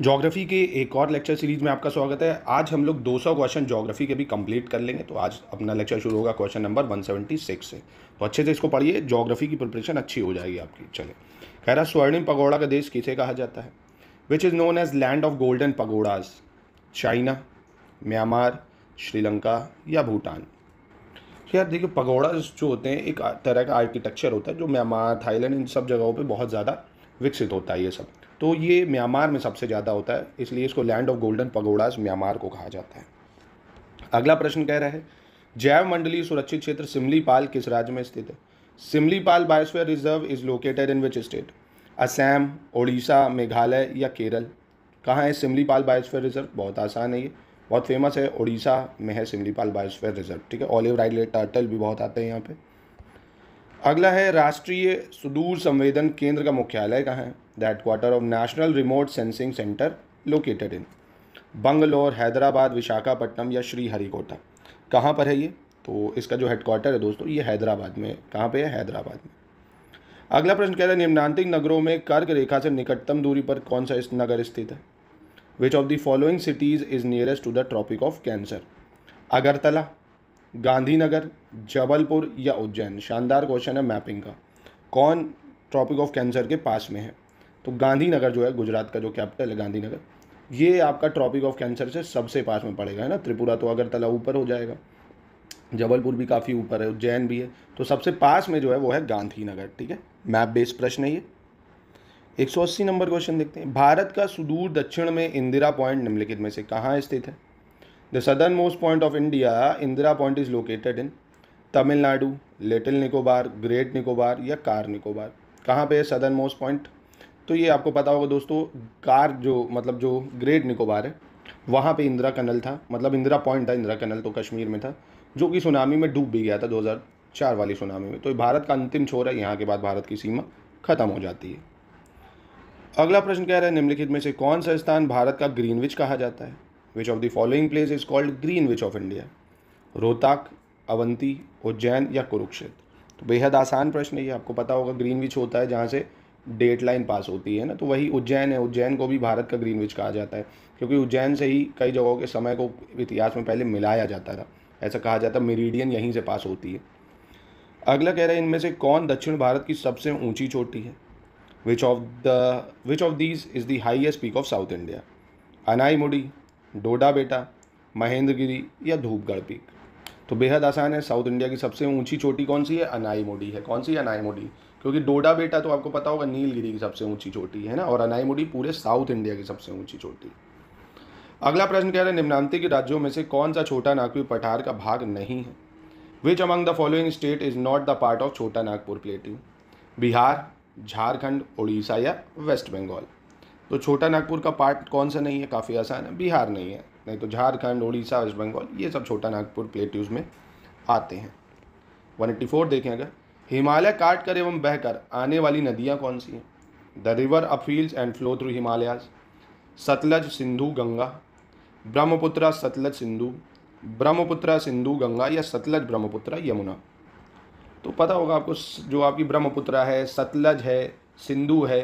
geography के एक और लेक्चर सीरीज़ में आपका स्वागत है आज हम लोग 200 क्वेश्चन जोग्राफ़ी के भी कंप्लीट कर लेंगे तो आज अपना लेक्चर शुरू होगा क्वेश्चन नंबर 176 से तो अच्छे से इसको पढ़िए जोग्राफ़ी की प्रिपरेशन अच्छी हो जाएगी आपकी चले कह रहा स्वर्णिम पगोड़ा का देश किसे कहा जाता है which is known as land of golden pagodas China Myanmar Sri Lanka या भूटान यार देखिए पगोड़ा जो होते हैं एक तरह का आर्किटेक्चर होता है जो म्यांमार थाईलैंड इन सब जगहों पे बहुत ज़्यादा विकसित होता है ये सब तो ये म्यांमार में सबसे ज़्यादा होता है इसलिए इसको land of golden pagodas Myanmar को कहा जाता है अगला प्रश्न कह रहा है जैव मंडलीय सुरक्षित क्षेत्र सिमलीपाल किस राज्य में स्थित है Similipal biosphere reserve is located in which state Assam Odisha Meghalaya या केरल कहाँ है सिमलीपाल बायोस्फीयर रिजर्व बहुत आसान है ये बहुत फेमस है उड़ीसा में है सिमलीपाल बायोस्फीयर रिजर्व ठीक है ऑलिव राइडले टर्टल भी बहुत आते हैं यहाँ पे अगला है राष्ट्रीय सुदूर संवेदन केंद्र का मुख्यालय कहाँ है that quarter of National Remote Sensing Center located in Bangalore Hyderabad Visakhapatnam या श्री हरिकोटा कहाँ पर है ये तो इसका जो हेडक्वार्टर है दोस्तों ये हैदराबाद में कहाँ पे है हैदराबाद में अगला प्रश्न कह रहा है निम्नांतिक नगरों में कर्क रेखा से निकटतम दूरी पर कौन सा नगर स्थित है which of the following cities is nearest to the tropic of cancer Agartala Gandhinagar Jabalpur या उज्जैन शानदार क्वेश्चन है मैपिंग का कौन ट्रॉपिक ऑफ कैंसर के पास में है तो गांधीनगर जो है गुजरात का जो कैपिटल है गांधीनगर ये आपका ट्रॉपिक ऑफ कैंसर से सबसे पास में पड़ेगा है ना त्रिपुरा तो अगरतला ऊपर हो जाएगा जबलपुर भी काफ़ी ऊपर है उज्जैन भी है तो सबसे पास में जो है वो है गांधीनगर ठीक है मैप बेस्ड प्रश्न है ये एक सौ अस्सी नंबर क्वेश्चन देखते हैं भारत का सुदूर दक्षिण में इंदिरा पॉइंट निम्नलिखित में से कहाँ स्थित है the southernmost point of India Indira Point is located in Tamil Nadu Little Nicobar Great Nicobar या कार निकोबार कहाँ पे है सदर्न मोस्ट पॉइंट तो ये आपको पता होगा दोस्तों कार जो मतलब जो ग्रेट निकोबार है वहाँ पे इंदिरा कनल था मतलब इंदिरा पॉइंट था इंदिरा कनल तो कश्मीर में था जो कि सुनामी में डूब भी गया था 2004 वाली सुनामी में तो भारत का अंतिम छोर है यहाँ के बाद भारत की सीमा खत्म हो जाती है अगला प्रश्न कह रहा है निम्नलिखित में से कौन सा स्थान भारत का ग्रीनविच कहा जाता है which of the following place is called which of India Rohtak Avanti Ujjain या कुरुक्षेत्र तो बेहद आसान प्रश्न है ये आपको पता होगा विच होता है जहाँ से डेट लाइन पास होती है ना तो वही उज्जैन है उज्जैन को भी भारत का ग्रीनविच कहा जाता है क्योंकि उज्जैन से ही कई जगहों के समय को इतिहास में पहले मिलाया जाता था ऐसा कहा जाता है मेरीडियन यहीं से पास होती है अगला कह रहा है इनमें से कौन दक्षिण भारत की सबसे ऊंची चोटी है which of the which of these is the highest peak of South India Anamudi डोडा बेटा महेंद्रगिरी या धूपगढ़ पीक तो बेहद आसान है साउथ इंडिया की सबसे ऊंची चोटी कौन सी है अनाई मुडी है कौन सी अनाई मुडी क्योंकि डोडा बेटा तो आपको पता होगा नीलगिरी की सबसे ऊंची चोटी है ना और अनाईमुडी पूरे साउथ इंडिया की सबसे ऊंची चोटी अगला प्रश्न कह रहे हैं निम्नांति के राज्यों में से कौन सा छोटा नागपुर पठार का भाग नहीं है which among the following state is not the part of Chota Nagpur plateau Bihar Jharkhand Orissa या वेस्ट बंगाल तो छोटा नागपुर का पार्ट कौन सा नहीं है काफ़ी आसान है बिहार नहीं है नहीं तो झारखंड उड़ीसा वेस्ट बंगाल ये सब छोटा नागपुर प्लेट्यूज़ में आते हैं 184 देखें अगर हिमालय काट कर एवं बहकर आने वाली नदियाँ कौन सी हैं the river appeals and flow through Himalayas Satluj Sindhu Ganga Brahmaputra Satluj Sindhu Brahmaputra Sindhu Ganga या सतलज ब्रह्मपुत्र यमुना तो पता होगा आपको जो आपकी ब्रह्मपुत्र है सतलज है सिंधु है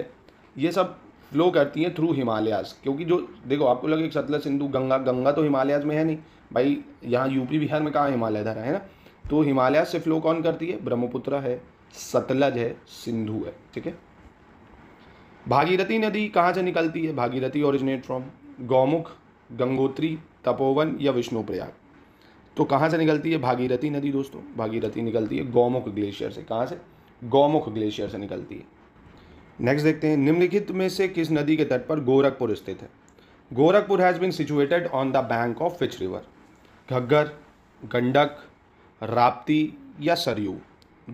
ये सब फ्लो करती हैं थ्रू हिमालयाज क्योंकि जो देखो आपको लगे सतलज सिंधु गंगा गंगा तो हिमालयाज में है नहीं भाई यहाँ यूपी बिहार में कहाँ हिमालय धारा है ना तो हिमालय से फ्लो कौन करती है ब्रह्मपुत्र है सतलज है सिंधु है ठीक है भागीरथी नदी कहाँ से निकलती है भागीरथी ओरिजिनेट फ्रॉम गौमुख गंगोत्री तपोवन या विष्णुप्रयाग तो कहाँ से निकलती है भागीरथी नदी दोस्तों भागीरथी निकलती है गौमुख ग्लेशियर से कहाँ से गौमुख ग्लेशियर से निकलती है नेक्स्ट देखते हैं निम्नलिखित में से किस नदी के तट पर गोरखपुर स्थित है Gorakhpur has been situated on the bank of which river Ghaggar Gandak Rapti या सरयू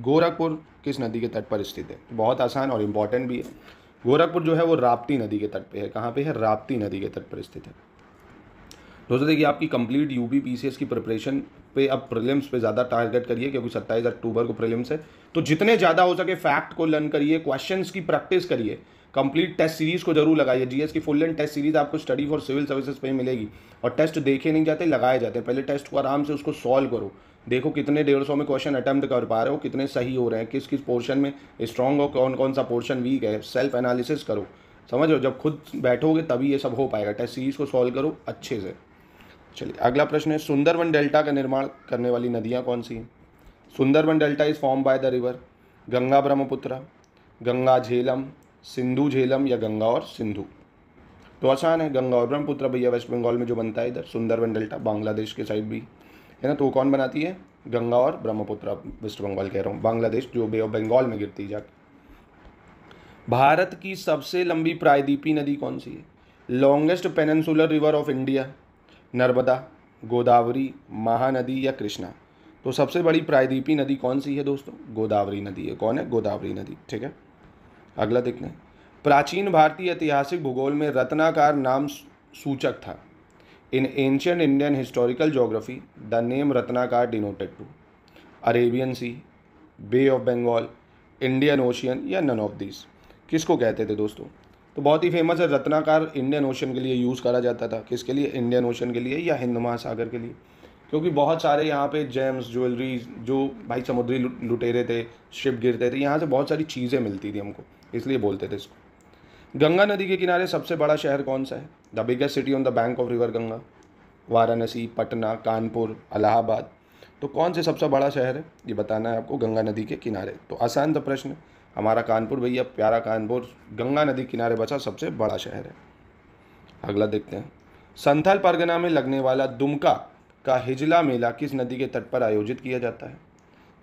गोरखपुर किस नदी के तट पर स्थित है तो बहुत आसान और इम्पॉर्टेंट भी है गोरखपुर जो है वो राप्ती नदी के तट पे है कहाँ पे है राप्ती नदी के तट पर स्थित है दोस्तों देखिए आपकी कंप्लीट यू पी पीसीएस की प्रिपरेशन पे अब प्रीलिम्स पे ज़्यादा टारगेट करिए क्योंकि सत्ताईस अक्टूबर को प्रीलिम्स है तो जितने ज़्यादा हो सके फैक्ट को लर्न करिए क्वेश्चंस की प्रैक्टिस करिए कंप्लीट टेस्ट सीरीज को जरूर लगाइए जीएस की फुल एंड टेस्ट सीरीज आपको स्टडी फॉर सिविल सर्विसेज पे मिलेगी और टेस्ट देखे नहीं जाते लगाए जाते पहले टेस्ट को आराम से उसको सॉल्व करो देखो कितने डेढ़ सौ में क्वेश्चन अटैम्प्ट कर पा रहे हो कितने सही हो रहे हैं किस किस पोर्शन में स्ट्रांग हो कौन कौन सा पोर्शन वीक है सेल्फ एनालिसिस करो समझ रहे हो जब खुद बैठोगे तभी ये सब हो पाएगा टेस्ट सीरीज को सॉल्व करो अच्छे से चलिए अगला प्रश्न है सुंदरवन डेल्टा का निर्माण करने वाली नदियाँ कौन सी हैं Sundarban delta is form by the river Ganga Brahmaputra Ganga Jhelum Sindhu Jhelum या गंगा और सिंधु तो आसान है गंगा और ब्रह्मपुत्र भैया वेस्ट बंगाल में जो बनता है इधर सुंदरवन डेल्टा बांग्लादेश के साइड भी है ना तो वो कौन बनाती है गंगा और ब्रह्मपुत्र वेस्ट बंगाल कह रहा हूँ बांग्लादेश जो बे ऑफ बंगाल में गिरती जाके भारत की सबसे लंबी प्रायद्वीपी नदी कौन सी है longest peninsular river of India Narmada Godavari Mahanadi या कृष्णा तो सबसे बड़ी प्रायद्वीपी नदी कौन सी है दोस्तों गोदावरी नदी है कौन है गोदावरी नदी ठीक है अगला देखना है प्राचीन भारतीय ऐतिहासिक भूगोल में रत्नाकार नाम सूचक था in ancient Indian historical geography the name Ratnakar denoted to Arabian Sea Bay of Bengal Indian Ocean या नन ऑफ दिस किसको कहते थे दोस्तों तो बहुत ही फेमस है रत्नाकार इंडियन ओशन के लिए यूज़ करा जाता था किसके लिए इंडियन ओशन के लिए या हिंद महासागर के लिए क्योंकि बहुत सारे यहाँ पे जेम्स ज्वेलरी जो भाई समुद्री लुटेरे थे शिप गिरते थे यहाँ से बहुत सारी चीज़ें मिलती थी हमको इसलिए बोलते थे इसको गंगा नदी के किनारे सबसे बड़ा शहर कौन सा है the biggest city on the bank of river Ganga Varanasi Patna Kanpur Allahabad तो कौन से सबसे बड़ा शहर है ये बताना है आपको गंगा नदी के किनारे तो आसान तो प्रश्न हमारा कानपुर भैया प्यारा कानपुर गंगा नदी किनारे बचा सबसे बड़ा शहर है अगला देखते हैं संथाल परगना में लगने वाला दुमका का हिजला मेला किस नदी के तट पर आयोजित किया जाता है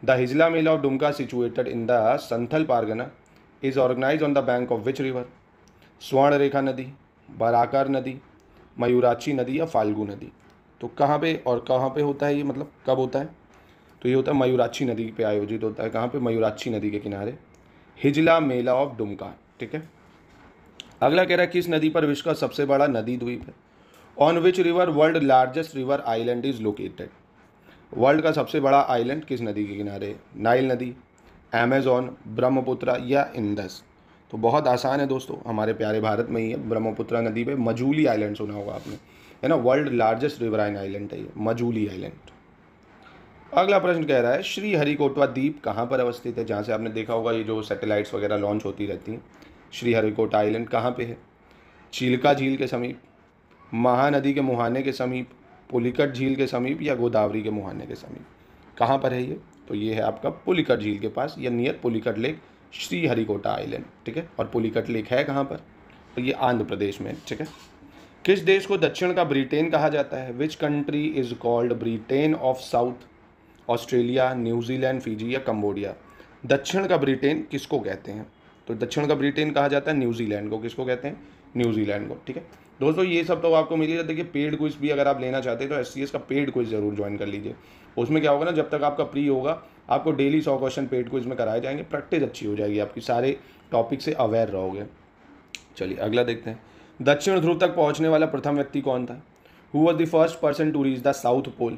the Hijla Mela of Dumka situated in the Santhal Pargana is organize on the bank of which river Swarnarekha नदी बराकार नदी मयूराक्षी नदी या फाल्गू नदी तो कहाँ पे और कहाँ पे होता है ये मतलब कब होता है तो ये होता है मयूराक्षी नदी पे आयोजित होता है कहाँ पे मयूराक्षी नदी के किनारे हिजला मेला ऑफ डुमका ठीक है अगला कह रहा है किस नदी पर विश्व का सबसे बड़ा नदी द्वीप है on which river world largest river island is located world का सबसे बड़ा आइलैंड किस नदी के किनारे नाइल नदी एमेजॉन ब्रह्मपुत्र या इंदस तो बहुत आसान है दोस्तों हमारे प्यारे भारत में ही है ब्रह्मपुत्रा नदी पे मजूली आइलैंड सुना होगा आपने है ना वर्ल्ड लार्जेस्ट रिवराइन आइलैंड है ये मजूली आइलैंड अगला प्रश्न कह रहा है श्री हरिकोटवा द्वीप कहाँ पर अवस्थित है जहाँ से आपने देखा होगा ये जो सैटेलाइट्स वगैरह लॉन्च होती रहती हैं श्री हरिकोटा आइलैंड कहाँ पर है चिल्का झील के समीप महानदी के मुहाने के समीप पुलिकट झील के समीप या गोदावरी के मुहाने के समीप कहाँ पर है ये तो ये है आपका पुलिकट झील के पास या near Pulicat Lake Sriharikota island ठीक है और पुलिकट लेक है कहाँ पर तो ये आंध्र प्रदेश में ठीक है किस देश को दक्षिण का ब्रिटेन कहा जाता है which country is called Britain of south Australia New Zealand Fiji या कम्बोडिया दक्षिण का ब्रिटेन किसको कहते हैं तो दक्षिण का ब्रिटेन कहा जाता है न्यूजीलैंड को किसको कहते हैं न्यूजीलैंड को ठीक है दोस्तों ये सब तो आपको मिल ही देखिए पेड क्विज भी अगर आप लेना चाहते हैं तो एस का पेड क्विज ज़रूर ज्वाइन कर लीजिए उसमें क्या होगा ना जब तक आपका प्री होगा आपको डेली सौ क्वेश्चन पेड क्विज में कराए जाएंगे प्रैक्टिस अच्छी हो जाएगी आपकी सारे टॉपिक से अवेयर रहोगे चलिए अगला देखते हैं दक्षिण ध्रुव तक पहुंचने वाला प्रथम व्यक्ति कौन था who was the first person to reach the South Pole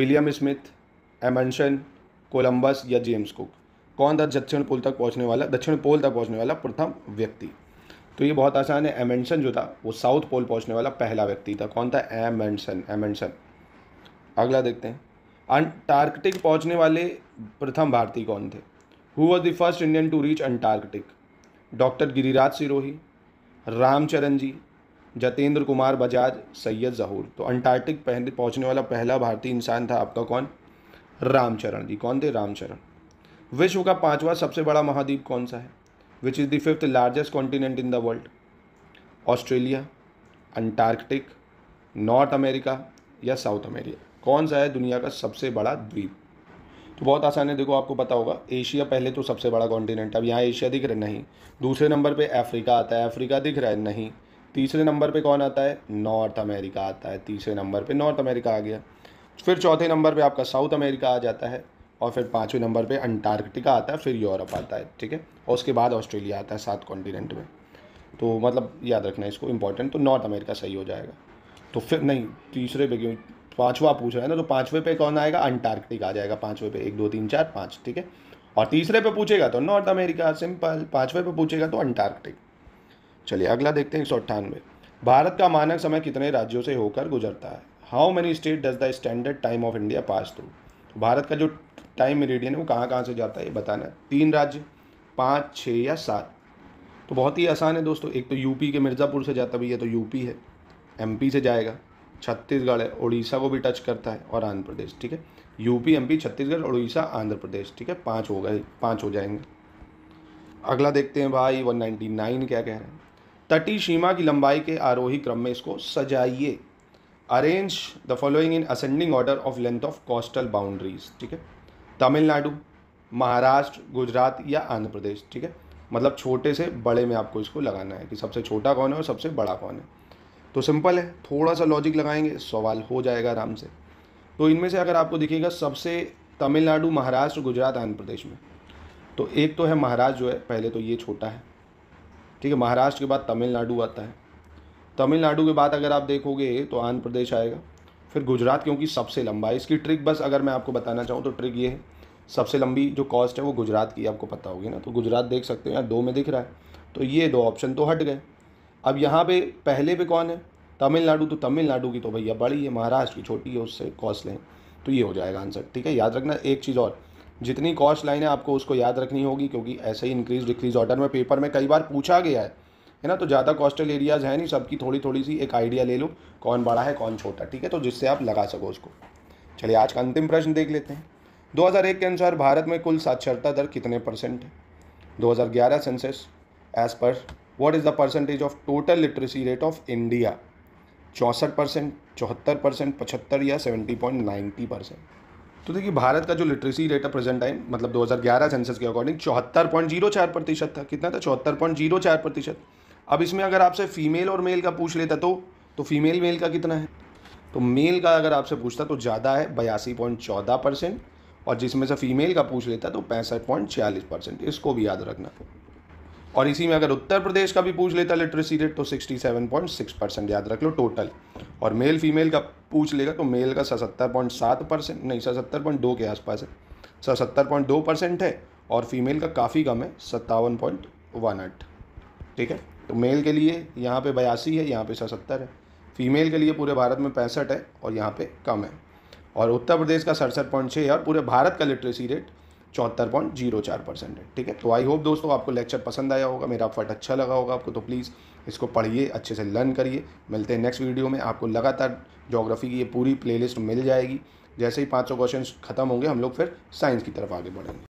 William Smith Amundsen Columbus या जेम्स कुक कौन था दक्षिण पोल तक पहुंचने वाला दक्षिण पोल तक पहुंचने वाला प्रथम व्यक्ति तो ये बहुत आसान है एमेंडसन जो था वो साउथ पोल पहुंचने वाला पहला व्यक्ति था कौन था एमेंडसन एमेंडसन अगला देखते हैं अंटार्कटिक पहुंचने वाले प्रथम भारतीय कौन थे who was the first Indian to reach Antarctic doctor Giriraj Sirohi Ramcharan ji Jitendra Kumar Bajaj Syed Zahoor तो अंटार्कटिक पहुंचने वाला पहला भारतीय इंसान था आपका कौन रामचरण जी कौन थे रामचरण विश्व का पांचवा सबसे बड़ा महाद्वीप कौन सा है which is the fifth largest continent in the world Australia Antarctic North America या साउथ अमेरिका कौन सा है दुनिया का सबसे बड़ा द्वीप तो बहुत आसान है देखो आपको पता होगा एशिया पहले तो सबसे बड़ा कॉन्टिनेंट अब यहाँ एशिया दिख रहा है नहीं दूसरे नंबर पे अफ्रीका आता है अफ्रीका दिख रहा है नहीं तीसरे नंबर पे कौन आता है नॉर्थ अमेरिका आता है तीसरे नंबर पे नॉर्थ अमेरिका आ गया फिर चौथे नंबर पे आपका साउथ अमेरिका आ जाता है और फिर पाँचवें नंबर पे अंटार्कटिका आता है फिर यूरोप आता है ठीक है और उसके बाद ऑस्ट्रेलिया आता है सात कॉन्टीनेंट में तो मतलब याद रखना इसको इंपॉर्टेंट तो नॉर्थ अमेरिका सही हो जाएगा तो फिर नहीं तीसरे पे क्यों पाँचवा पूछ रहे हैं ना तो पाँचवें पे कौन आएगा अंटार्कटिका आ जाएगा पाँचवें पे एक दो तीन चार पाँच ठीक है और तीसरे पे पूछेगा तो नॉर्थ अमेरिका सिंपल पाँचवें पे पूछेगा तो अंटार्कटिक चलिए अगला देखते हैं एक सौ अट्ठानवे भारत का मानक समय कितने राज्यों से होकर गुजरता है how many state does the standard time of India pass through Bharat का जो टाइम मेरिडियन है वो कहाँ कहाँ से जाता है ये बताना है तीन राज्य पाँच छः या सात तो बहुत ही आसान है दोस्तों एक तो यूपी के मिर्ज़ापुर से जाता भैया तो यूपी है एमपी से जाएगा छत्तीसगढ़ है उड़ीसा को भी टच करता है और आंध्र प्रदेश ठीक है यूपी एमपी छत्तीसगढ़ उड़ीसा आंध्र प्रदेश ठीक है पाँच हो गए पाँच हो जाएंगे अगला देखते हैं भाई वन क्या कह रहे हैं तटी सीमा की लंबाई के आरोही क्रम में इसको सजाइए arrange the following in ascending order of length of coastal boundaries ठीक है तमिलनाडु महाराष्ट्र गुजरात या आंध्र प्रदेश ठीक है मतलब छोटे से बड़े में आपको इसको लगाना है कि सबसे छोटा कौन है और सबसे बड़ा कौन है तो सिंपल है थोड़ा सा लॉजिक लगाएंगे सवाल हो जाएगा आराम से तो इनमें से अगर आपको दिखेगा सबसे तमिलनाडु महाराष्ट्र गुजरात आंध्र प्रदेश में तो एक तो है महाराष्ट्र जो है पहले तो ये छोटा है ठीक है महाराष्ट्र के बाद तमिलनाडु आता है तमिलनाडु के बाद अगर आप देखोगे तो आंध्र प्रदेश आएगा फिर गुजरात क्योंकि सबसे लंबा है इसकी ट्रिक बस अगर मैं आपको बताना चाहूँ तो ट्रिक ये है सबसे लंबी जो कॉस्ट है वो गुजरात की आपको पता होगी ना तो गुजरात देख सकते हो यहाँ दो में दिख रहा है तो ये दो ऑप्शन तो हट गए अब यहाँ पे पहले पे कौन है तमिलनाडु तो तमिलनाडु की तो भैया बड़ी है महाराष्ट्र की छोटी है उससे कॉस्ट लें तो ये हो जाएगा आंसर ठीक है याद रखना एक चीज़ और जितनी कॉस्ट लाइन है आपको उसको याद रखनी होगी क्योंकि ऐसे ही इंक्रीज डिक्रीज ऑर्डर में पेपर में कई बार पूछा गया है है ना तो ज़्यादा कोस्टल एरियाज़ हैं नहीं सबकी थोड़ी थोड़ी सी एक आइडिया ले लो कौन बड़ा है कौन छोटा ठीक है तो जिससे आप लगा सको उसको चलिए आज का अंतिम प्रश्न देख लेते हैं 2001 के अनुसार भारत में कुल साक्षरता दर कितने परसेंट है 2011 census as per what is the percentage of total literacy rate of India चौंसठ परसेंट चौहत्तर परसेंट पचहत्तर या सेवेंटी पॉइंट नाइन्टी परसेंट तो देखिए भारत का जो लिटरेसी रेट है प्रेजेंट टाइम मतलब 2011 सेंसस के अकॉर्डिंग चौहत्तर पॉइंट जीरो चार प्रतिशत था कितना था चौहत्तर पॉइंट जीरो चार प्रतिशत अब इसमें अगर आपसे फ़ीमेल और मेल का पूछ लेता तो तो फीमेल मेल का कितना है तो मेल का अगर आपसे पूछता तो ज़्यादा है बयासी पॉइंट चौदह परसेंट और जिसमें से फीमेल का पूछ लेता तो पैंसठ पॉइंट छियालीस परसेंट इसको भी याद रखना और इसी में अगर उत्तर प्रदेश का भी पूछ लेता लिटरेसी रेट तो सिक्स परसेंट याद रख लो टोटल और मेल फीमेल का पूछ लेगा तो मेल का सतर पॉइंट सात परसेंट नहीं सतर पॉइंट दो के आसपास है सतर पॉइंट दो परसेंट है और फीमेल का काफ़ी कम है सत्तावन पॉइंट वन आठ ठीक है तो मेल के लिए यहाँ पे बयासी है यहाँ पे सतहत्तर है फीमेल के लिए पूरे भारत में पैंसठ है और यहाँ पे कम है और उत्तर प्रदेश का सड़सठ पॉइंट छः है और पूरे भारत का लिटरेसी रेट चौहत्तर पॉइंट जीरो चार परसेंट है ठीक है तो आई होप दोस्तों आपको लेक्चर पसंद आया होगा मेरा फट अच्छा लगा होगा आपको तो प्लीज़ इसको पढ़िए अच्छे से लर्न करिए मिलते हैं नेक्स्ट वीडियो में आपको लगातार जोग्राफी की ये पूरी प्लेलिस्ट मिल जाएगी जैसे ही पाँच सौ क्वेश्चन खत्म होंगे हम लोग फिर साइंस की तरफ आगे बढ़ेंगे